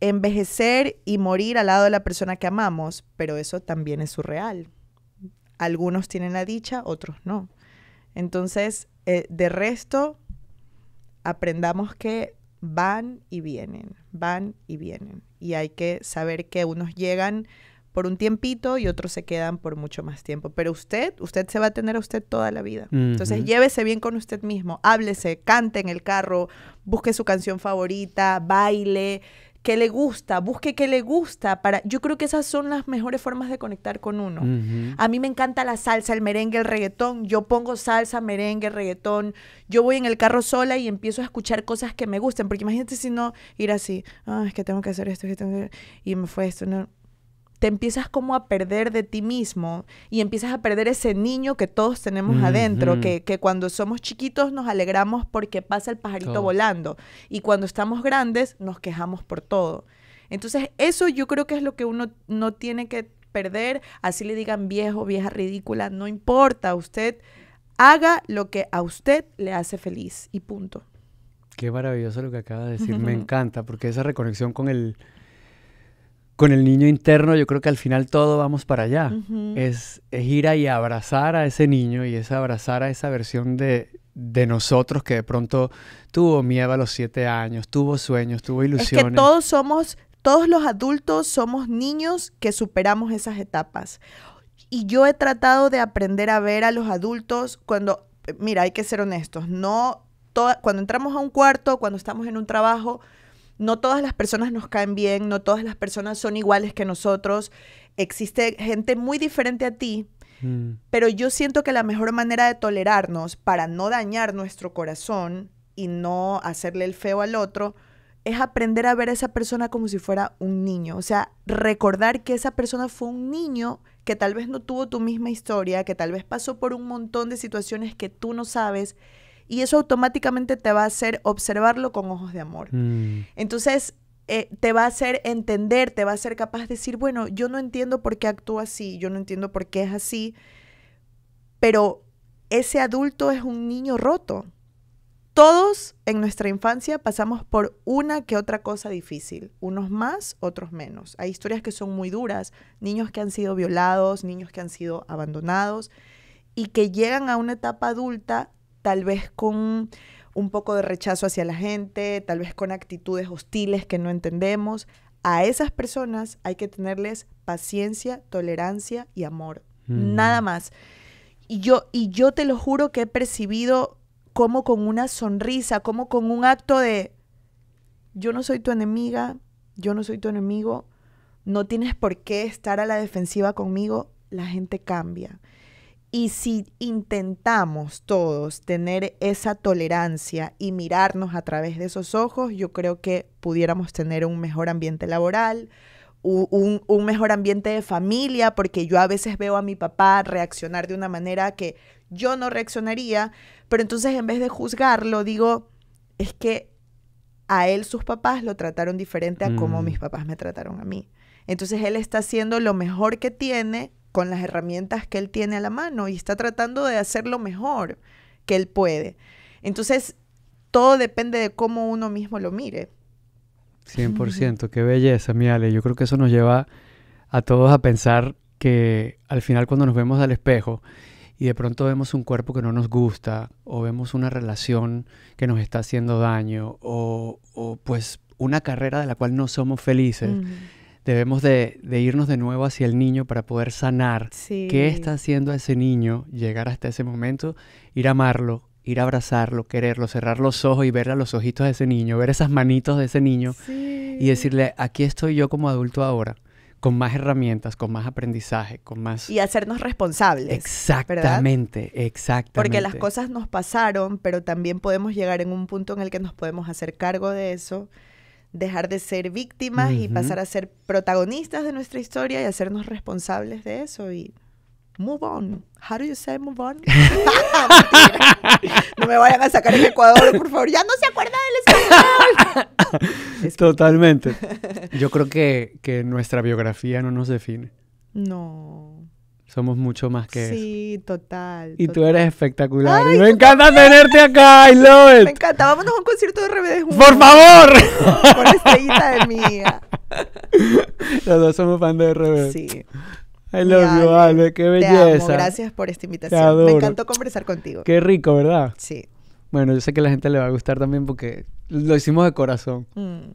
envejecer y morir al lado de la persona que amamos, pero eso también es surreal. Algunos tienen la dicha, otros no. Entonces, eh, de resto, aprendamos que van y vienen, van y vienen. Y hay que saber que unos llegan por un tiempito y otros se quedan por mucho más tiempo. Pero usted, usted se va a tener a usted toda la vida. Entonces llévese bien con usted mismo, háblese, cante en el carro, busque su canción favorita, baile, ...que le gusta, busque qué le gusta. Para... Yo creo que esas son las mejores formas de conectar con uno. A mí me encanta la salsa, el merengue, el reggaetón. Yo pongo salsa, merengue, reggaetón. Yo voy en el carro sola y empiezo a escuchar cosas que me gusten, porque imagínate si no ir así, ah, es que tengo que hacer esto, es que tengo que... y me fue esto, no te empiezas como a perder de ti mismo y empiezas a perder ese niño que todos tenemos adentro, que, cuando somos chiquitos nos alegramos porque pasa el pajarito volando y cuando estamos grandes nos quejamos por todo. Entonces eso yo creo que es lo que uno no tiene que perder, así le digan viejo, vieja ridícula, no importa, usted haga lo que a usted le hace feliz y punto. Qué maravilloso lo que acaba de decir, me encanta porque esa reconexión con el con el niño interno, yo creo que al final todo vamos para allá. es, ir a y abrazar a ese niño y es abrazar a esa versión de, nosotros que de pronto tuvo miedo a los siete años, tuvo sueños, tuvo ilusiones. Es que todos somos, todos los adultos somos niños que superamos esas etapas. Y yo he tratado de aprender a ver a los adultos cuando, mira, hay que ser honestos, no cuando entramos a un cuarto, cuando estamos en un trabajo, no todas las personas nos caen bien, no todas las personas son iguales que nosotros, existe gente muy diferente a ti, mm. pero yo siento que la mejor manera de tolerarnos para no dañar nuestro corazón y no hacerle el feo al otro es aprender a ver a esa persona como si fuera un niño, o sea, recordar que esa persona fue un niño que tal vez no tuvo tu misma historia, que tal vez pasó por un montón de situaciones que tú no sabes y eso automáticamente te va a hacer observarlo con ojos de amor. Mm. Entonces, eh, te va a hacer entender, te va a ser capaz de decir, bueno, yo no entiendo por qué actúa así, yo no entiendo por qué es así, pero ese adulto es un niño roto. Todos en nuestra infancia pasamos por una que otra cosa difícil, unos más, otros menos. Hay historias que son muy duras, niños que han sido violados, niños que han sido abandonados y que llegan a una etapa adulta tal vez con un poco de rechazo hacia la gente, tal vez con actitudes hostiles que no entendemos. A esas personas hay que tenerles paciencia, tolerancia y amor. Mm. Nada más. Y yo, y yo te lo juro que he percibido como con una sonrisa, como con un acto de, yo no soy tu enemiga, yo no soy tu enemigo, no tienes por qué estar a la defensiva conmigo, la gente cambia. Y si intentamos todos tener esa tolerancia y mirarnos a través de esos ojos, yo creo que pudiéramos tener un mejor ambiente laboral, un, mejor ambiente de familia, porque yo a veces veo a mi papá reaccionar de una manera que yo no reaccionaría, pero entonces en vez de juzgarlo, digo, es que a él sus papás lo trataron diferente a como mm. mis papás me trataron a mí. Entonces él está haciendo lo mejor que tiene con las herramientas que él tiene a la mano y está tratando de hacer lo mejor que él puede. Entonces, todo depende de cómo uno mismo lo mire. 100%, qué belleza, mi Ale. Yo creo que eso nos lleva a todos a pensar que al final cuando nos vemos al espejo y de pronto vemos un cuerpo que no nos gusta o vemos una relación que nos está haciendo daño o, pues una carrera de la cual no somos felices, debemos de, irnos de nuevo hacia el niño para poder sanar. ¿Qué está haciendo ese niño llegar hasta ese momento? Ir a amarlo, ir a abrazarlo, quererlo, cerrar los ojos y ver a los ojitos de ese niño, ver esas manitos de ese niño y decirle, aquí estoy yo como adulto ahora con más herramientas, con más aprendizaje, con más... Y hacernos responsables. Exactamente, exactamente. Porque las cosas nos pasaron, pero también podemos llegar en un punto en el que nos podemos hacer cargo de eso dejar de ser víctimas y pasar a ser protagonistas de nuestra historia y hacernos responsables de eso y move on. How do you say move on? no me vayan a sacar el Ecuador, por favor. Ya no se acuerda del español. Totalmente. Yo creo que nuestra biografía no nos define. No. Somos mucho más que eso. Sí, total. Y tú eres espectacular. me encanta tenerte acá. I love it. Me encanta. Vámonos a un concierto de RBD juntos. ¡Por favor! Por estrellita de mía. Los dos somos fans de RBD. Sí. I love you, Ale. Qué belleza. Te amo. Gracias por esta invitación. Me encantó conversar contigo. Qué rico, ¿verdad? Sí. Bueno, yo sé que a la gente le va a gustar también porque lo hicimos de corazón. Mm.